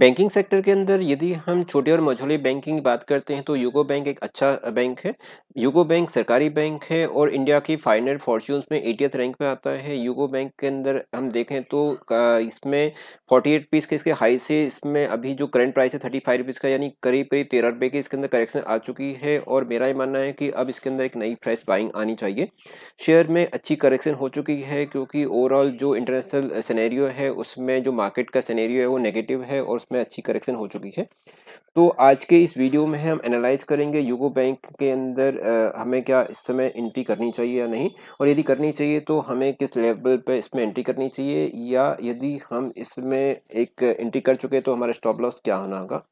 banking sector के अंदर यदि हम छोटे और मझोले बैंकिंग की बात करते हैं तो यूको बैंक एक अच्छा बैंक है यूको बैंक सरकारी बैंक है और इंडिया की फाइनल फॉर्च्यून्स में एटीएथ रैंक पे आता है यूको बैंक के अंदर हम देखें तो इसमें फोर्टी एट पीस के इसके हाई से इसमें अभी जो करंट प्राइस है थर्टी फाइव रुपीज़ का यानी करीब करीब तेरह रुपये के इसके अंदर करेक्शन आ चुकी है और मेरा ये मानना है कि अब इसके अंदर एक नई फ्रेश बाइंग आनी चाहिए शेयर में अच्छी करेक्शन हो चुकी है क्योंकि ओवरऑल जो इंटरनेशनल सैनैरियो है उसमें जो मार्केट का सैनैरियो है वो नेगेटिव है और इसमें अच्छी करेक्शन हो चुकी है तो आज के इस वीडियो में हम एनालाइज करेंगे यूको बैंक के अंदर आ, हमें क्या इस समय एंट्री करनी चाहिए या नहीं और यदि करनी चाहिए तो हमें किस लेवल पर इसमें एंट्री करनी चाहिए या यदि हम इसमें एक एंट्री कर चुके तो हमारा स्टॉप लॉस क्या होना होगा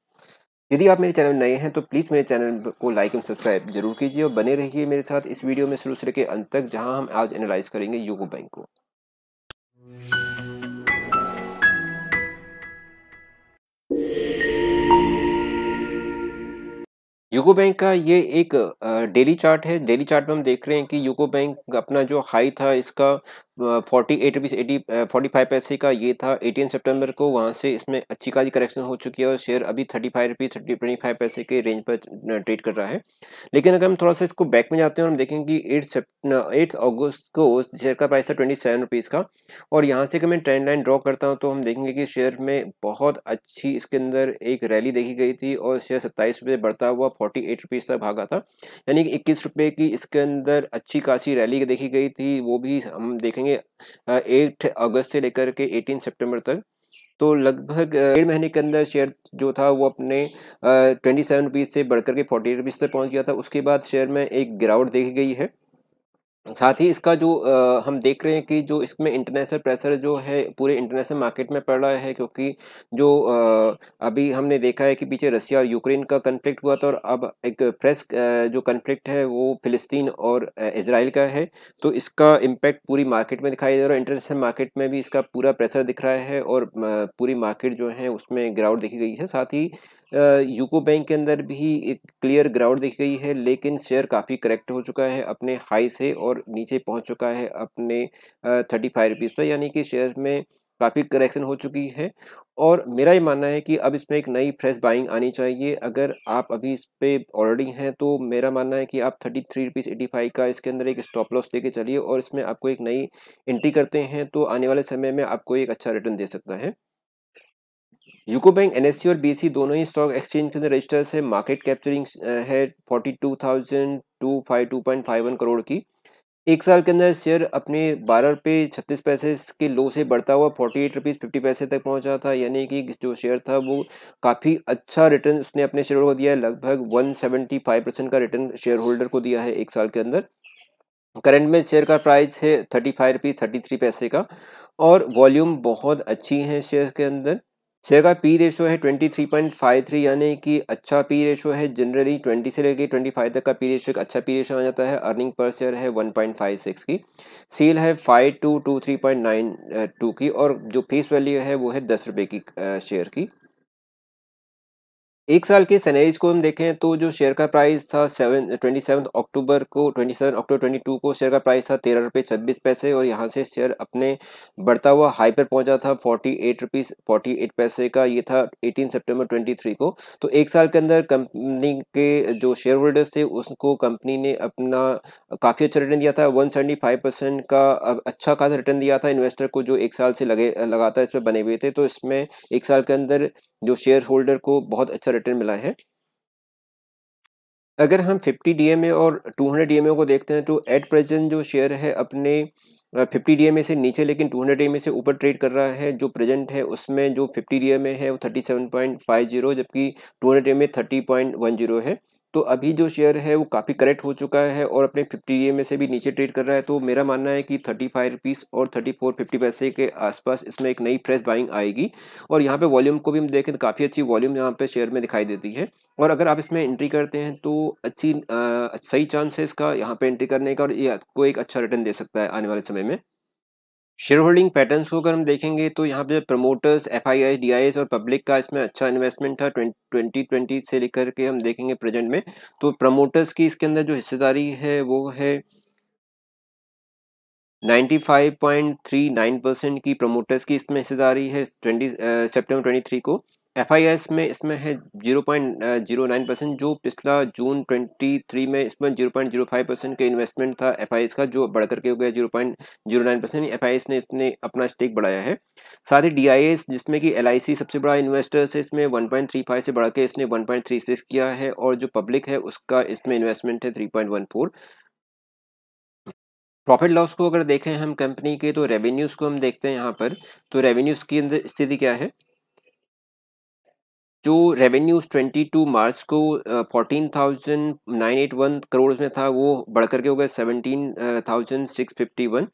यदि आप मेरे चैनल नए हैं तो प्लीज़ मेरे चैनल को लाइक एंड सब्सक्राइब जरूर कीजिए और बने रहिए मेरे साथ इस वीडियो में शुरू से लेकर अंत तक जहां हम आज एनालाइज करेंगे यूको बैंक को यूको बैंक का ये एक डेली चार्ट है डेली चार्ट में हम देख रहे हैं कि यूको बैंक अपना जो हाई था इसका forty eight rupees eighty forty five पैसे का ये था एटीन सितंबर को वहाँ से इसमें अच्छी खासी करेक्शन हो चुकी है और शेयर अभी thirty five rupees thirty twenty five पैसे के रेंज पर ट्रेड कर रहा है लेकिन अगर हम थोड़ा सा इसको बैक में जाते हैं और हम देखेंगे कि एट एट अगस्त को शेयर का प्राइस था ट्वेंटी सेवन रुपीज़ का और यहाँ से अगर मैं ट्रेंड लाइन ड्रॉ करता हूँ तो हम देखेंगे कि शेयर में बहुत अच्छी इसके अंदर एक रैली देखी गई थी और शेयर सत्ताईस रुपये बढ़ता हुआ फोर्टी एट रुपीज़ तक भागा था यानी कि इक्कीस रुपये की इसके अंदर अच्छी खासी रैली देखी गई थी वो भी हम देखेंगे करेंगे एट अगस्त से लेकर के एटीन सेप्टेम्बर तक तो लगभग डेढ़ महीने के अंदर शेयर जो था वो अपने ट्वेंटी सेवन रुपीज़ से बढ़कर के फोर्टी रुपीज़ तक पहुंच गया था उसके बाद शेयर में एक गिरावट देखी गई है साथ ही इसका जो आ, हम देख रहे हैं कि जो इसमें इंटरनेशनल प्रेशर जो है पूरे इंटरनेशनल मार्केट में पड़ रहा है क्योंकि जो आ, अभी हमने देखा है कि पीछे रसिया और यूक्रेन का कन्फ्लिक्ट हुआ था और अब एक प्रेस जो कन्फ्लिक्ट है वो फिलिस्तीन और इसराइल का है तो इसका इम्पैक्ट पूरी मार्केट में दिखाई दे रहा है इंटरनेशनल मार्केट में भी इसका पूरा प्रेशर दिख रहा है और पूरी मार्केट जो है उसमें गिरावट देखी गई है साथ ही यूको बैंक के अंदर भी एक क्लियर ग्राउंड दिख गई है लेकिन शेयर काफ़ी करेक्ट हो चुका है अपने हाई से और नीचे पहुंच चुका है अपने थर्टी फाइव रुपीज़ पर यानी कि शेयर में काफ़ी करेक्शन हो चुकी है और मेरा ये मानना है कि अब इसमें एक नई फ्रेश बाइंग आनी चाहिए अगर आप अभी इस पर ऑलरेडी हैं तो मेरा मानना है कि आप thirty three rupees eighty five का इसके अंदर एक स्टॉप लॉस लेके चलिए और इसमें आपको एक नई एंट्री करते हैं तो आने वाले समय में आपको एक अच्छा रिटर्न दे सकता है यूको बैंक एन e और बीसी e दोनों ही स्टॉक एक्सचेंज के अंदर रजिस्टर है मार्केट कैप्चरिंग है forty two thousand two five two point five one crore की एक साल के अंदर शेयर अपने बारह रुपये छत्तीस पैसे के लो से बढ़ता हुआ फोर्टी एट रुपीज़ फिफ्टी पैसे तक पहुंचा था यानी कि जो शेयर था वो काफ़ी अच्छा रिटर्न उसने अपने शेयर को दिया है लगभग वन सेवेंटी फाइव परसेंट का रिटर्न शेयर होल्डर को दिया है एक साल के अंदर करंट में शेयर का प्राइस है thirty five rupees thirty three पैसे का और वॉल्यूम बहुत अच्छी है शेयर के अंदर शेयर का पी रेशो है 23.53 यानी कि अच्छा पी रेशो है जनरली 20 से लेकर 25 तक का पी रेशो एक अच्छा पी रेशो आ जाता है अर्निंग पर शेयर है 1.56 की सील है 5223.92 की और जो फेस वैल्यू है वो है दस रुपये की शेयर की एक साल के सैनरीज को हम देखें तो जो शेयर का प्राइस था सेवन ट्वेंटी सेवन अक्टूबर को twenty seven October twenty two को शेयर का प्राइस था तेरह रुपये छब्बीस पैसे और यहाँ से शेयर अपने बढ़ता हुआ हाई पर पहुँचा था forty eight rupees forty eight पैसे का ये था एटीन सितंबर ट्वेंटी थ्री को तो एक साल के अंदर कंपनी के जो शेयर होल्डर्स थे उसको कंपनी ने अपना काफ़ी अच्छा रिटर्न दिया था वन सेवेंटी फाइव परसेंट का अच्छा खासा रिटर्न दिया था इन्वेस्टर को जो एक साल से लगे लगातार इसमें बने हुए थे तो इसमें एक साल के अंदर जो शेयर होल्डर को बहुत अच्छा रिटर्न मिला है अगर हम 50 डीएमए और 200 डीएमए को देखते हैं तो एट प्रेजेंट जो शेयर है अपने 50 डीएमए से नीचे लेकिन 200 डीएमए से ऊपर ट्रेड कर रहा है जो प्रेजेंट है उसमें जो 50 डीएमए है वो 37.50 जबकि 200 डीएमए 30.10 है तो अभी जो शेयर है वो काफ़ी करेक्ट हो चुका है और अपने फिफ्टी ए में से भी नीचे ट्रेड कर रहा है तो मेरा मानना है कि थर्टी फाइव रुपीज़ और थर्टी फोर फिफ्टी पैसे के आसपास इसमें एक नई फ्रेश बाइंग आएगी और यहाँ पे वॉल्यूम को भी हम देखें तो काफ़ी अच्छी वॉल्यूम यहाँ पे शेयर में दिखाई देती है और अगर आप इसमें एंट्री करते हैं तो अच्छी आ, सही चांस है इसका यहाँ पर एंट्री करने का और ये आपको एक अच्छा रिटर्न दे सकता है आने वाले समय में शेयर होल्डिंग पैटर्न्स को अगर हम देखेंगे तो यहाँ पे promoters F I I D I और पब्लिक का इसमें अच्छा इन्वेस्टमेंट था ट्वेंटी ट्वेंटी से लेकर के हम देखेंगे प्रेजेंट में तो प्रमोटर्स की इसके अंदर जो हिस्सेदारी है वो है 95.39 परसेंट की प्रमोटर्स की इसमें हिस्सेदारी है ट्वेंटी सेप्टेम्बर ट्वेंटी को एफ आई एस में इसमें है zero point zero nine percent जो पिछला जून ट्वेंटी थ्री में इसमें zero point zero five percent का इन्वेस्टमेंट था एफ आई एस का जो बढ़कर के हो गया zero point zero nine percent F I S ने इसने अपना स्टेक बढ़ाया है साथ ही डी आई एस जिसमें कि एल आई सी सबसे बड़ा इन्वेस्टर्स है इसमें वन पॉइंट थ्री फाइव से बढ़ा के इसने वन पॉइंट थ्री सिक्स किया है और जो पब्लिक है उसका इसमें इन्वेस्टमेंट है three point one four profit loss को अगर देखें हम कंपनी के तो रेवेन्यूज़ को हम देखते हैं यहाँ पर तो रेवेन्यूज़ की स्थिति क्या है जो रेवेन्यूज 22 मार्च को fourteen thousand nine eight one crore में था वो बढ़कर के हो गया seventeen thousand six fifty one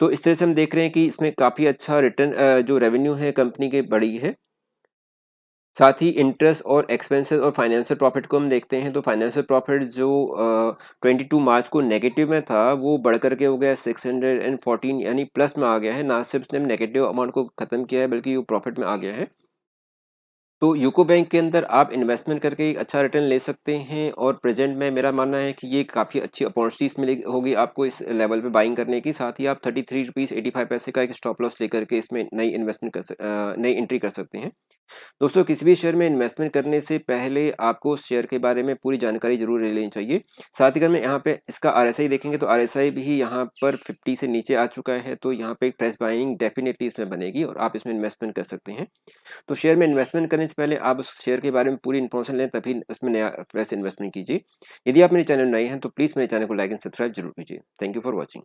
तो इस तरह से हम देख रहे हैं कि इसमें काफ़ी अच्छा रिटर्न uh, जो रेवेन्यू है कंपनी के बढ़ी है साथ ही इंटरेस्ट और एक्सपेंसेस और फाइनेंशियल प्रॉफिट को हम देखते हैं तो फाइनेंशियल प्रॉफिट जो ट्वेंटी uh, टू मार्च को नेगेटिव में था वो बढ़ करके हो गया सिक्स हंड्रेड एंड फोर्टीन यानी प्लस में आ गया है ना सिर्फ उसने नेगेटिव अमाउंट को ख़त्म किया है बल्कि वो प्रॉफिट में आ गया है तो यूको बैंक के अंदर आप इन्वेस्टमेंट करके एक अच्छा रिटर्न ले सकते हैं और प्रेजेंट में मेरा मानना है कि ये काफ़ी अच्छी अपॉर्चुनिटीज़ मिली होगी आपको इस लेवल पे बाइंग करने की साथ ही आप thirty three rupees eighty five पैसे का एक स्टॉप लॉस लेकर के इसमें नई इन्वेस्टमेंट कर नई एंट्री कर सकते हैं दोस्तों किसी भी शेयर में इन्वेस्टमेंट करने से पहले आपको उस शेयर के बारे में पूरी जानकारी जरूर ले लेनी चाहिए साथ ही अगर मैं यहाँ पे इसका आर देखेंगे तो आर भी यहाँ पर फिफ्टी से नीचे आ चुका है तो यहाँ पे एक प्रेस बाइंग डेफिनेटली इसमें बनेगी और आप इसमें इन्वेस्टमेंट कर सकते हैं तो शेयर में इन्वेस्टमेंट करने से पहले आप उस शेयर के बारे में पूरी इन्फॉर्मेशन लें तभी उसमें नया फ्रेश इन्वेस्टमेंट कीजिए यदि आप मेरे चैनल नए हैं तो प्लीज़ मेरे चैनल को लाइक एंड सब्सक्राइब जरूर कीजिए थैंक यू फॉर वॉचिंग